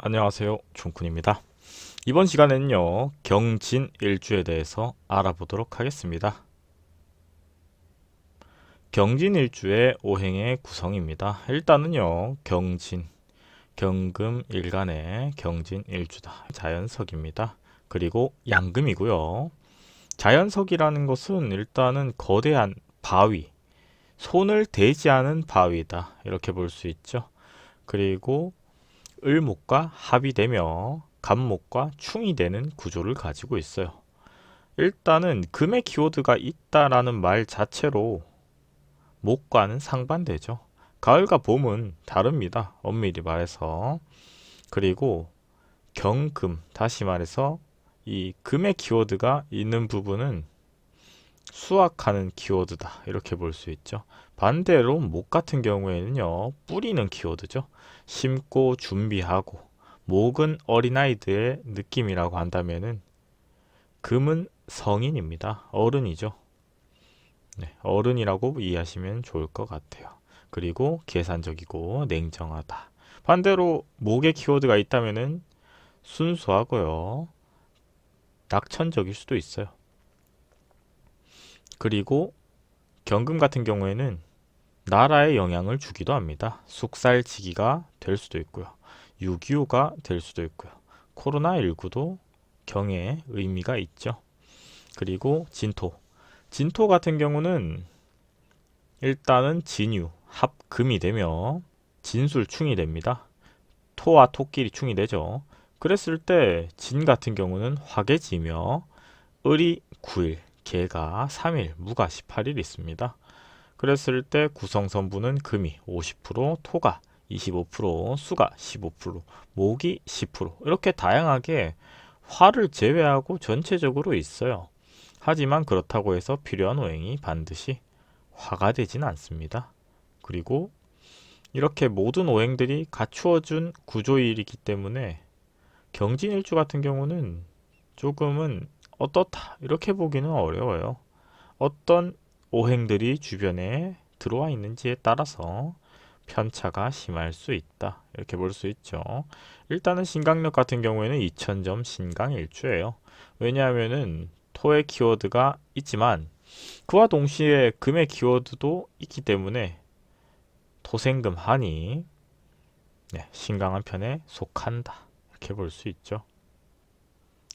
안녕하세요 종쿤입니다 이번 시간에는요 경진 일주에 대해서 알아보도록 하겠습니다 경진 일주의 오행의 구성입니다 일단은요 경진 경금 일간의 경진 일주다 자연석입니다 그리고 양금이고요 자연석이라는 것은 일단은 거대한 바위 손을 대지 않은 바위다 이렇게 볼 수 있죠 그리고 을목과 합이 되며 갑목과 충이 되는 구조를 가지고 있어요. 일단은 금의 키워드가 있다라는 말 자체로 목과는 상반되죠. 가을과 봄은 다릅니다. 엄밀히 말해서. 그리고 경금, 다시 말해서 이 금의 키워드가 있는 부분은 수확하는 키워드다 이렇게 볼 수 있죠 반대로 목 같은 경우에는요 뿌리는 키워드죠 심고 준비하고 목은 어린아이들의 느낌이라고 한다면은 금은 성인입니다 어른이죠 네, 어른이라고 이해하시면 좋을 것 같아요 그리고 계산적이고 냉정하다 반대로 목의 키워드가 있다면은 순수하고요 낙천적일 수도 있어요 그리고 경금 같은 경우에는 나라에 영향을 주기도 합니다. 숙살치기가될 수도 있고요. 6.25가 될 수도 있고요. 코로나19도 경의 의미가 있죠. 그리고 진토. 진토 같은 경우는 일단은 진유, 합금이 되며 진술충이 됩니다. 토와 토끼리 충이 되죠. 그랬을 때 진 같은 경우는 화개지며 을이 9일, 개가 3일, 무가 18일 있습니다. 그랬을 때 구성성분은 금이 50%, 토가 25%, 수가 15%, 목이 10% 이렇게 다양하게 화를 제외하고 전체적으로 있어요. 하지만 그렇다고 해서 필요한 오행이 반드시 화가 되진 않습니다. 그리고 이렇게 모든 오행들이 갖추어준 구조이기 일 때문에 경진일주 같은 경우는 조금은 어떻다 이렇게 보기는 어려워요. 어떤 오행들이 주변에 들어와 있는지에 따라서 편차가 심할 수 있다 이렇게 볼 수 있죠 일단은 신강력 같은 경우에는 2000점 신강일주예요 왜냐하면은 토의 키워드가 있지만 그와 동시에 금의 키워드도 있기 때문에 토생금하니 네, 신강한 편에 속한다 이렇게 볼 수 있죠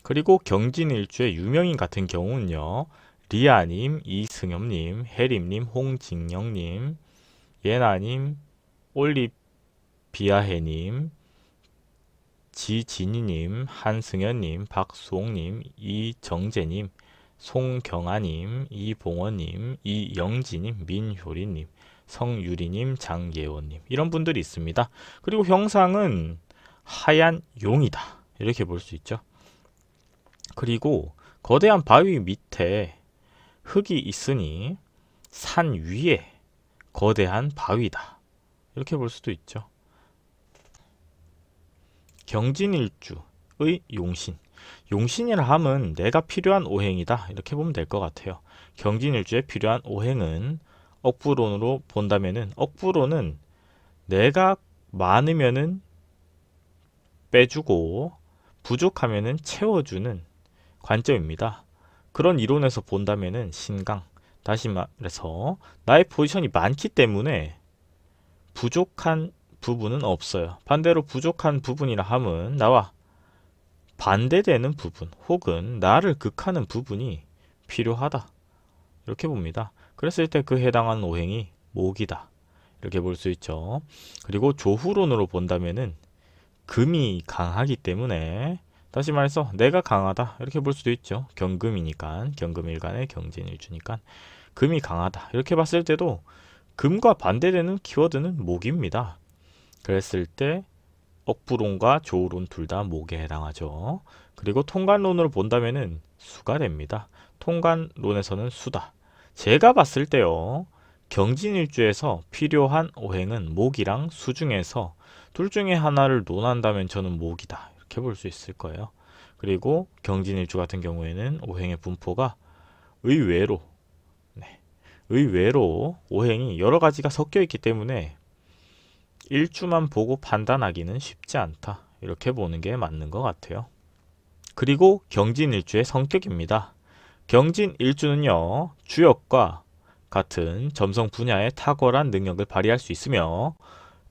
그리고 경진일주의 유명인 같은 경우는요. 리아님, 이승엽님, 해림님, 홍진영님, 예나님, 올리비아해님, 지진이님, 한승현님, 박수홍님, 이정재님, 송경아님, 이봉원님, 이영진님, 민효리님, 성유리님, 장예원님 이런 분들이 있습니다. 그리고 형상은 하얀 용이다 이렇게 볼 수 있죠. 그리고 거대한 바위 밑에 흙이 있으니 산 위에 거대한 바위다. 이렇게 볼 수도 있죠. 경진일주의 용신 용신이라 함은 내가 필요한 오행이다. 이렇게 보면 될 것 같아요. 경진일주에 필요한 오행은 억부론으로 본다면은 억부론은 내가 많으면은 빼주고 부족하면은 채워주는 관점입니다. 그런 이론에서 본다면 신강, 다시 말해서 나의 포지션이 많기 때문에 부족한 부분은 없어요. 반대로 부족한 부분이라 함은 나와 반대되는 부분 혹은 나를 극하는 부분이 필요하다. 이렇게 봅니다. 그랬을 때 그 해당하는 오행이 목이다. 이렇게 볼 수 있죠. 그리고 조후론으로 본다면은 금이 강하기 때문에 다시 말해서 내가 강하다 이렇게 볼 수도 있죠. 경금이니까 경금일간의 경진일주니까 금이 강하다 이렇게 봤을 때도 금과 반대되는 키워드는 목입니다. 그랬을 때 억부론과 조우론 둘 다 목에 해당하죠. 그리고 통관론으로 본다면은 수가 됩니다. 통관론에서는 수다. 제가 봤을 때요. 경진일주에서 필요한 오행은 목이랑 수 중에서 둘 중에 하나를 논한다면 저는 목이다. 이렇게 볼수 있을 거예요. 그리고 경진일주 같은 경우에는 오행의 분포가 의외로 네, 의외로 오행이 여러 가지가 섞여 있기 때문에 일주만 보고 판단하기는 쉽지 않다. 이렇게 보는 게 맞는 것 같아요. 그리고 경진일주의 성격입니다. 경진일주는요. 주역과 같은 점성 분야의 탁월한 능력을 발휘할 수 있으며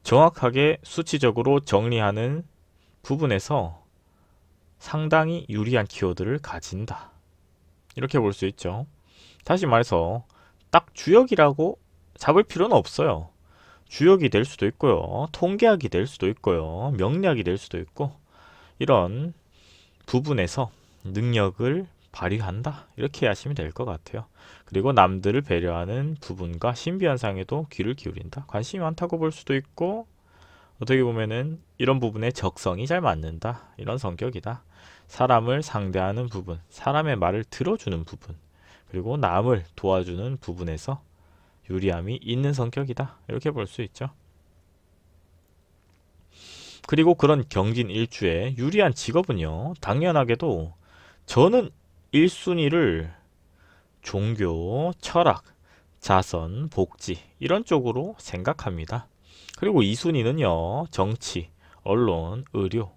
정확하게 수치적으로 정리하는 부분에서 상당히 유리한 키워드를 가진다. 이렇게 볼 수 있죠. 다시 말해서 딱 주역이라고 잡을 필요는 없어요. 주역이 될 수도 있고요. 통계학이 될 수도 있고요. 명략이될 수도 있고 이런 부분에서 능력을 발휘한다 이렇게 하시면 될 것 같아요 그리고 남들을 배려하는 부분과 신비현상에도 귀를 기울인다 관심이 많다고 볼 수도 있고 어떻게 보면은 이런 부분에 적성이 잘 맞는다. 이런 성격이다. 사람을 상대하는 부분, 사람의 말을 들어주는 부분, 그리고 남을 도와주는 부분에서 유리함이 있는 성격이다. 이렇게 볼 수 있죠. 그리고 그런 경진 일주에 유리한 직업은요. 당연하게도 저는 1순위를 종교, 철학, 자선, 복지 이런 쪽으로 생각합니다. 그리고 2순위는요. 정치, 언론, 의료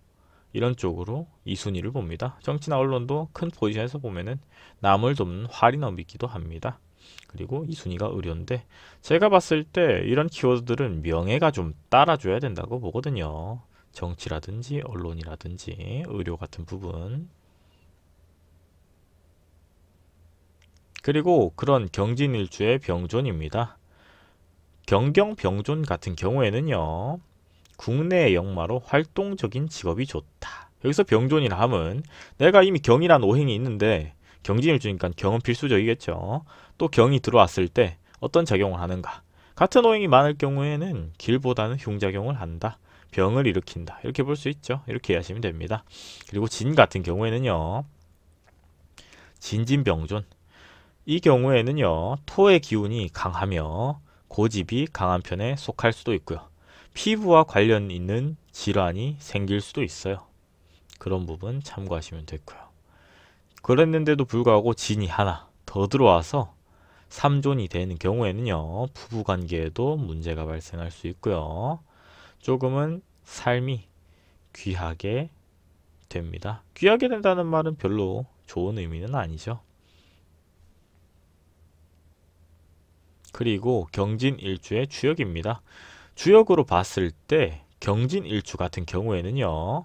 이런 쪽으로 2순위를 봅니다. 정치나 언론도 큰 포지션에서 보면은 남을 돕는 활이 넘기기도 합니다. 그리고 2순위가 의료인데 제가 봤을 때 이런 키워드들은 명예가 좀 따라줘야 된다고 보거든요. 정치라든지 언론이라든지 의료 같은 부분 그리고 그런 경진일주의 병존입니다. 경경병존 같은 경우에는요. 국내의 역마로 활동적인 직업이 좋다. 여기서 병존이라 함은 내가 이미 경이란 오행이 있는데 경진을 주니까 경은 필수적이겠죠. 또 경이 들어왔을 때 어떤 작용을 하는가. 같은 오행이 많을 경우에는 길보다는 흉작용을 한다. 병을 일으킨다. 이렇게 볼 수 있죠. 이렇게 이해하시면 됩니다. 그리고 진 같은 경우에는요. 진진병존. 이 경우에는요. 토의 기운이 강하며 고집이 강한 편에 속할 수도 있고요. 피부와 관련 있는 질환이 생길 수도 있어요. 그런 부분 참고하시면 됐고요. 그랬는데도 불구하고 진이 하나 더 들어와서 삼존이 되는 경우에는요. 부부관계에도 문제가 발생할 수 있고요. 조금은 삶이 귀하게 됩니다. 귀하게 된다는 말은 별로 좋은 의미는 아니죠. 그리고 경진일주의 주역입니다. 주역으로 봤을 때 경진일주 같은 경우에는요.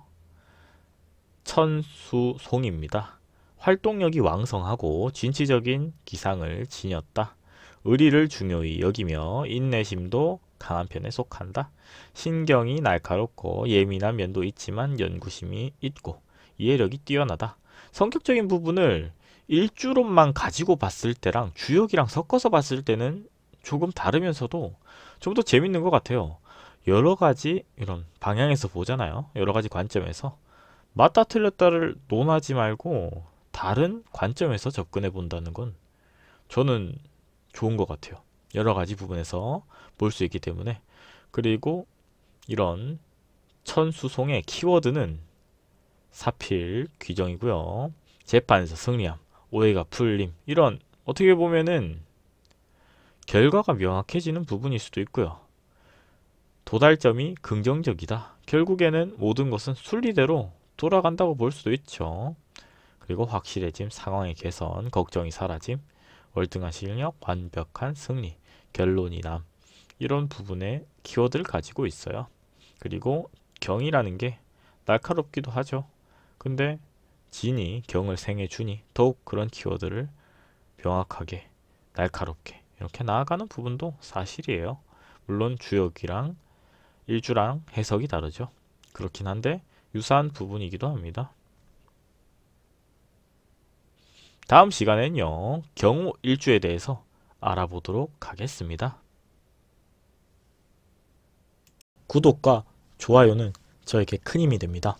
천수송입니다. 활동력이 왕성하고 진취적인 기상을 지녔다. 의리를 중요히 여기며 인내심도 강한 편에 속한다. 신경이 날카롭고 예민한 면도 있지만 연구심이 있고 이해력이 뛰어나다. 성격적인 부분을 일주론만 가지고 봤을 때랑 주역이랑 섞어서 봤을 때는 조금 다르면서도 좀 더 재밌는 것 같아요. 여러 가지 이런 방향에서 보잖아요. 여러 가지 관점에서 맞다 틀렸다를 논하지 말고 다른 관점에서 접근해 본다는 건 저는 좋은 것 같아요. 여러 가지 부분에서 볼 수 있기 때문에 그리고 이런 천수송의 키워드는 사필 귀정이고요 재판에서 승리함, 오해가 풀림 이런 어떻게 보면은 결과가 명확해지는 부분일 수도 있고요. 도달점이 긍정적이다. 결국에는 모든 것은 순리대로 돌아간다고 볼 수도 있죠. 그리고 확실해짐, 상황의 개선, 걱정이 사라짐, 월등한 실력, 완벽한 승리, 결론이 남 이런 부분의 키워드를 가지고 있어요. 그리고 경이라는 게 날카롭기도 하죠. 근데 진이 경을 생해 주니 더욱 그런 키워드를 명확하게 날카롭게 이렇게 나아가는 부분도 사실이에요. 물론 주역이랑 일주랑 해석이 다르죠. 그렇긴 한데 유사한 부분이기도 합니다. 다음 시간에는요 경우 일주에 대해서 알아보도록 하겠습니다. 구독과 좋아요는 저에게 큰 힘이 됩니다.